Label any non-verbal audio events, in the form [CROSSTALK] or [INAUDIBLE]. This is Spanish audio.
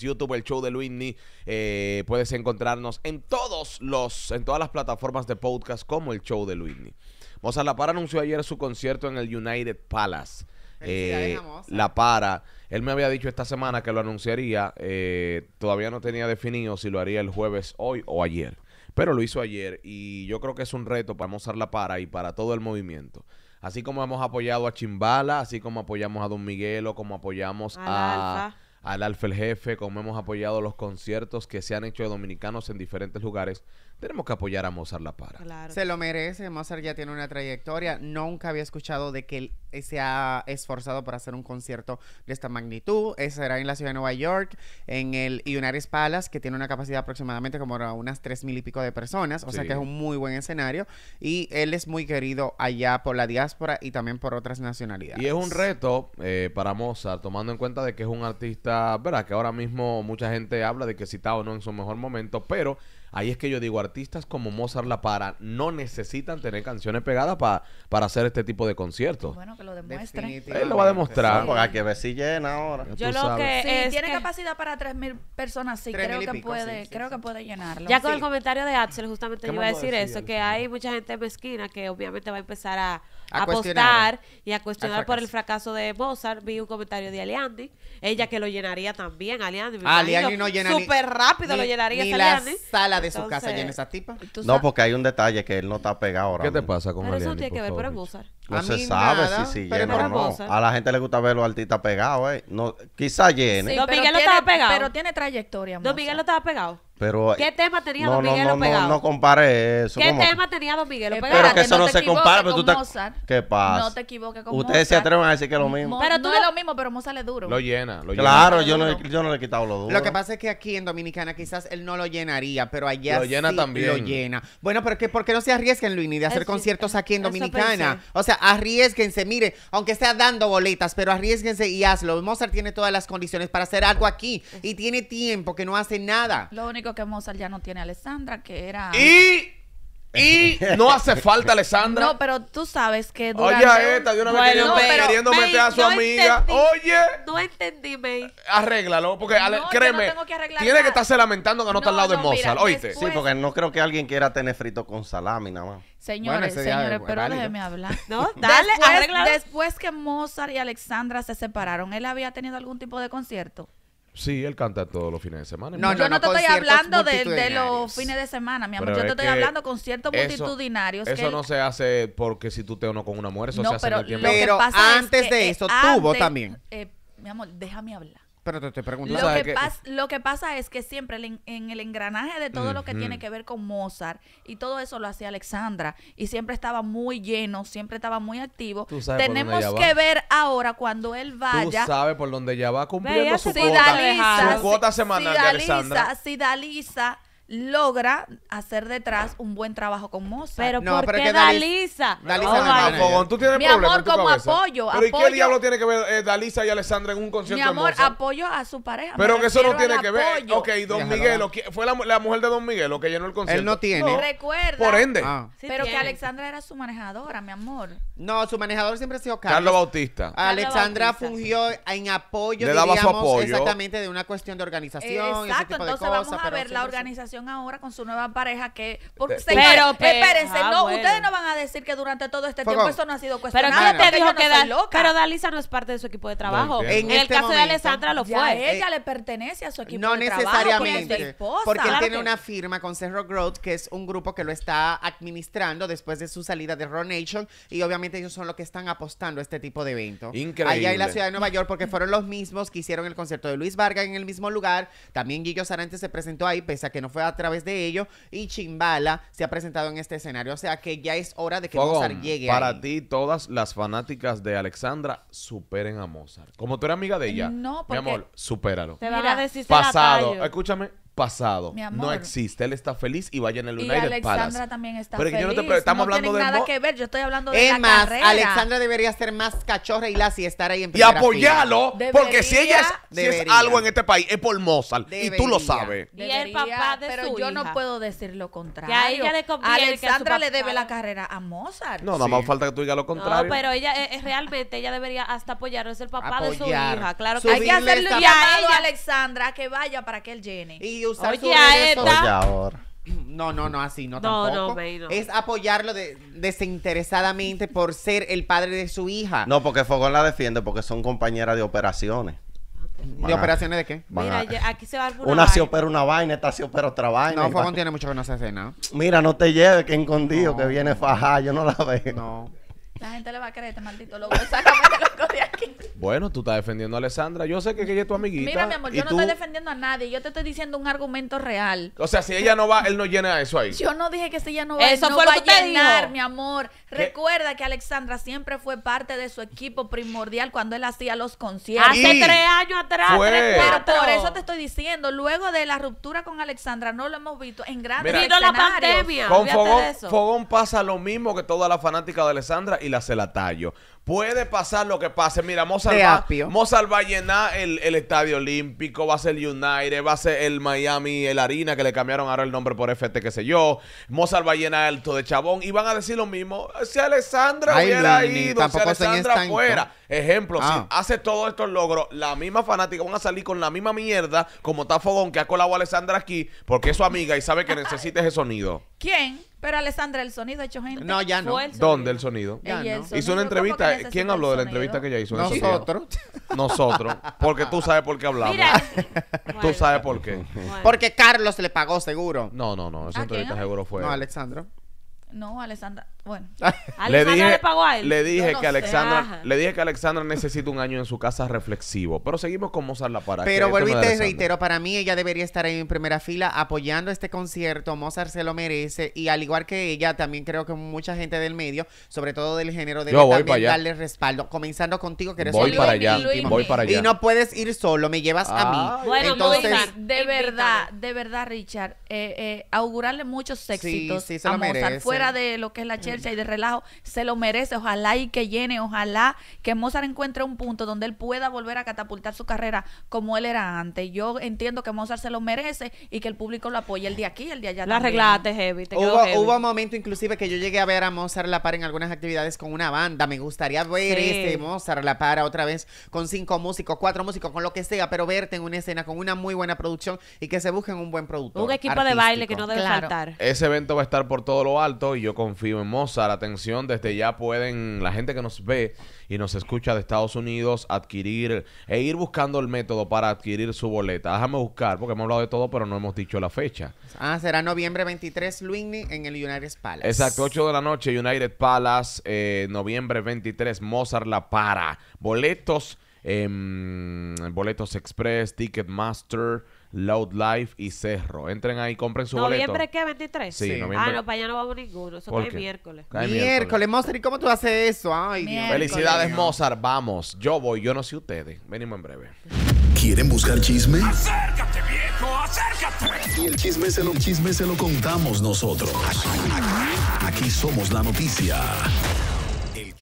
YouTube, el show de Luisni. Eh, puedes encontrarnos en todos los, en todas las plataformas de podcast como el show de Luis. Moza La Para anunció ayer su concierto en el United Palace. Eh, la Para. Él me había dicho esta semana que lo anunciaría. Eh, todavía no tenía definido si lo haría el jueves, hoy o ayer. Pero lo hizo ayer y yo creo que es un reto para Mozart La Para y para todo el movimiento. Así como hemos apoyado a Chimbala, así como apoyamos a Don Miguelo, como apoyamos a al Alfa el Jefe, como hemos apoyado los conciertos que se han hecho de dominicanos en diferentes lugares tenemos que apoyar a Mozart La Para. Se lo merece, Mozart ya tiene una trayectoria. Nunca había escuchado de que él se ha esforzado por hacer un concierto de esta magnitud. Eh, será en la ciudad de Nueva York, en el United Palace, que tiene una capacidad aproximadamente como unas tres mil y pico de personas, o sea que es un muy buen escenario. Y él es muy querido allá por la diáspora y también por otras nacionalidades. Y es un reto eh, para Mozart, tomando en cuenta de que es un artista, ¿verdad? Que ahora mismo mucha gente habla de que citado no en su mejor momento, pero Ahí es que yo digo, artistas como Mozart La Para no necesitan tener canciones pegadas para hacer este tipo de conciertos. Bueno, que lo demuestren Él lo va a demostrar. Porque hay que ver si llena ahora. Yo lo que tiene capacidad para 3.000 personas, sí, creo, que puede, creo que puede llenarlo. Ya con el comentario de Axel, justamente yo iba a decir eso, que hay mucha gente mezquina que obviamente va a empezar a a apostar y a cuestionar por el fracaso de Mozart. Vi un comentario de Aliandi, ella que lo llenaría también, Aliandi. Ah, Aliandi no rápido lo llenaría. Ni la sala de su casa llena esa tipa. No, porque hay un detalle que él no está pegado ahora. ¿Qué te pasa con Aliandi? Eso tiene que ver, pero Mozart. No se sabe si llena o no. A la gente le gusta ver los artistas pegados, eh. No, quizá llene. Don Miguel estaba pegado. Pero tiene trayectoria, Don Miguel no estaba pegado. Pero, ¿Qué eh, tema tenía no, Don no, no, No, no compare eso. ¿Qué tema tenía Don Miguel, eh, pegado? Pero que eso no, se compara. Pero tú ¿Qué pasa? No te equivoques con Ustedes se atreven a decir que es lo mismo. pero tú no es lo mismo, pero Mozart le duro. Lo llena. Lo claro, Yo, no, yo no le he quitado lo duro. Lo que pasa es que aquí en Dominicana quizás él no lo llenaría, pero allá lo llena también. lo llena. Bueno, pero ¿por qué no se arriesguen, Luini, de hacer conciertos aquí en Dominicana? O sea, arriesguense, mire, aunque sea dando boletas, pero arriesguense y hazlo. Mozart tiene todas las condiciones para hacer algo aquí y tiene tiempo que no hace nada. Lo único que Mozart ya no tiene a Alessandra, que era... Y... Y no hace falta, Alessandra. No, pero tú sabes que durante... Oye, esta, de una vez bueno, queriendo, meter a su amiga. Oye. No entendí, May. Arréglalo, porque créeme, tiene que estarse lamentando que no, está al lado de Mozart, ¿oíste? Sí, porque no creo que alguien quiera tener frito con salami nada más. Señores, señores, pero déjeme hablar. [LAUGHS] No, dale, después, después que Mozart y Alexandra se separaron, ¿él había tenido algún tipo de concierto? Sí, él canta todos los fines de semana. No, yo no, te estoy hablando de, los fines de semana, mi amor. yo te estoy hablando con ciertos multitudinarios. Eso, no se hace porque si tú te uno con una mujer, eso se hace pero en el tiempo. Pero antes de eh, eso, tuvo también. Eh, mi amor, déjame hablar. Lo, que, lo que, pasa es que siempre en, el engranaje de todo lo que tiene que ver con Mozart y todo eso lo hacía Alexandra y siempre estaba muy lleno, siempre estaba muy activo. Tenemos que ver ahora cuando él vaya. Tú sabes por dónde ya va cumpliendo su, cuota, semanal si de Dalisa logra hacer detrás un buen trabajo con Mozart. Pero ¿por qué Dalisa? Dalisa oh no es Tú tienes Mi amor, como apoyo. Pero ¿y qué diablo tiene que ver eh, Dalisa y Alessandra en un concierto Mi amor, apoyo a su pareja. Pero que eso no tiene que ver. Ok, Don Miguel, fue la, mujer de Don Miguel lo que llenó el concierto. Él no tiene. Recuerda. Por ende. Ah. pero que Alexandra era su manejadora, mi amor. No, su manejador siempre ha sido Carlos. Carlos Bautista. Alexandra fungió en apoyo, Le daba su apoyo. exactamente de una cuestión de organización. Exacto, entonces vamos a ver la organización ahora con su nueva pareja que pero, espérense, ah, no, ustedes no van a decir que durante todo este tiempo esto no ha sido cuestionado. Pero te dijo que da, loca? Pero Dalisa no es parte de su equipo de trabajo. En, el este caso de Alessandra lo fue. ella eh, le pertenece a su equipo de trabajo. No necesariamente, porque él tiene una firma con Cerro Growth, que es un grupo que lo está administrando después de su salida de Ronation, Nation y obviamente ellos son los que están apostando a este tipo de evento Increíble. Allá en la ciudad de Nueva York porque fueron los mismos que hicieron el concierto de Luis Vargas en el mismo lugar. También Guillo Sarante se presentó ahí, pese a que no fue a a través de ello y Chimbala se ha presentado en este escenario. O sea que ya es hora de que Mozart llegue. Para ti, todas las fanáticas de Alexandra superen a Mozart. Como tú eres amiga de ella, no, mi amor, supéralo. Te a decir Pasado, escúchame, pasado. No existe. Él está feliz y vaya en el United Palace. Y Alexandra también está Pero feliz. Yo no te, estamos hablando de nada que ver. Yo estoy hablando de es más, Alexandra debería ser más cachorra y la y estar ahí en primera Y apoyarlo, porque si ella es, algo en este país es por Mozart y tú lo sabes. Debería, y el papá de pero yo no puedo decir lo contrario. Que a ella le Alexandra le debe la carrera a Mozart. No, nada más falta que tú digas lo contrario. No, pero ella es, eh, eh, realmente ella debería hasta apoyarlo, es el papá de su hija, claro que hay que hacerle un llamado a Alexandra que vaya para que él llene. Y Oye, No, no, no, así, no, tampoco. Es apoyarlo de, desinteresadamente por ser el padre de su hija. No, porque Fogón la defiende porque son compañeras de operaciones. ¿De operaciones de qué? Mira, aquí se va a Una, una opera una vaina, esta se opera otra vaina. No, Fogón tiene mucho que no se hace nada. Mira, no te lleves, que escondido, que viene fajá, yo no la veo. No. La gente le va a creer este maldito loco. Sácame loco de aquí. Bueno, tú estás defendiendo a Alessandra. Yo sé que ella es tu amiguita. Mira, mi amor, yo no estoy defendiendo a nadie. Yo te estoy diciendo un argumento real. O sea, si ella no va, él no llena eso ahí. Yo no dije que si ella no va, eso él no fue que a llenar, mi amor. Recuerda que Alexandra siempre fue parte de su equipo primordial cuando él hacía los conciertos. Hace tres años atrás, Pero por eso te estoy diciendo, luego de la ruptura con Alexandra, no lo hemos visto en grandes Mira, la pandemia. Con Fogón, pasa lo mismo que toda la fanática de Alexandra la tallo Puede pasar lo que pase. Mira, Mozart, va, a llenar el, Estadio Olímpico, va a ser United, va a ser el Miami, el Harina, que le cambiaron ahora el nombre por FT, qué sé yo. Mozart va a llenar el de Chabón y van a decir lo mismo. Si Alessandra hubiera ido, si Alessandra fuera. Ejemplo, si ah. hace todos estos logros, la misma fanática van a salir con la misma mierda como está que ha colado a Alessandra aquí porque es su amiga y sabe que necesita ese sonido. ¿Quién? Pero Alessandra, el sonido ha hecho gente. No, ya no. ¿Dónde el sonido? Hizo una entrevista. ¿Quién habló de la entrevista que ella hizo? Nosotros. [LAUGHS] Nosotros. Porque tú sabes por qué hablamos. [LAUGHS] Tú sabes por qué. Porque Carlos le pagó seguro. No, no, no. Esa entrevista seguro fue. No, Alexandra. No, Alessandra. Bueno. [LAUGHS] le dije, le pagó a él. Le dije, que Alexandra, le dije que Alexandra necesita un año en su casa reflexivo. Pero seguimos con Mozart La Para. Pero vuelvo y te reitero, para mí ella debería estar ahí en primera fila apoyando este concierto. Mozart se lo merece. Y al igual que ella, también creo que mucha gente del medio, sobre todo del género, debe también darle respaldo. Comenzando contigo, que eres voy para allá. Y no puedes ir solo, me llevas a mí. Bueno, de verdad, de verdad, Richard, eh, eh, augurarle muchos éxitos a Mozart, fuera de lo que es la chela y de relajo, se lo merece. Ojalá y que llene, ojalá que Mozart encuentre un punto donde él pueda volver a catapultar su carrera como él era antes. Yo entiendo que Mozart se lo merece y que el público lo apoye el día aquí, el día allá. La arreglaste, hubo, Hubo un momento inclusive que yo llegué a ver a Mozart la par en algunas actividades con una banda. Me gustaría ver este Mozart la para otra vez con cinco músicos, cuatro músicos, con lo que sea, pero verte en una escena con una muy buena producción y que se busquen un buen producto Un equipo de baile que no debe claro. Ese evento va a estar por todo lo alto y yo confío en Mozart atención. Desde ya pueden, la gente que nos ve y nos escucha de Estados Unidos, adquirir e ir buscando el método para adquirir su boleta. Déjame buscar, porque hemos hablado de todo, pero no hemos dicho la fecha. Ah, será noviembre 23, Luigny, en el United Palace. Exacto, 8 de la noche, United Palace, eh, noviembre 23, Mozart La Para. Boletos, em, boletos express, Ticketmaster. Loud Life y Cerro. Entren ahí, compren su boleto. ¿Noviembre qué? ¿23? Sí, noviembre. Ah, no, para allá no vamos ninguno. Eso es miércoles. Miércoles, Mozart, ¿y cómo tú haces eso? Ay, Dios. Felicidades, Mozart. Vamos. Yo voy, yo no sé ustedes. Venimos en breve. ¿Quieren buscar chisme? ¡Acércate, viejo! ¡Acércate! Y el chisme se lo, chisme se lo contamos nosotros. Aquí somos la noticia.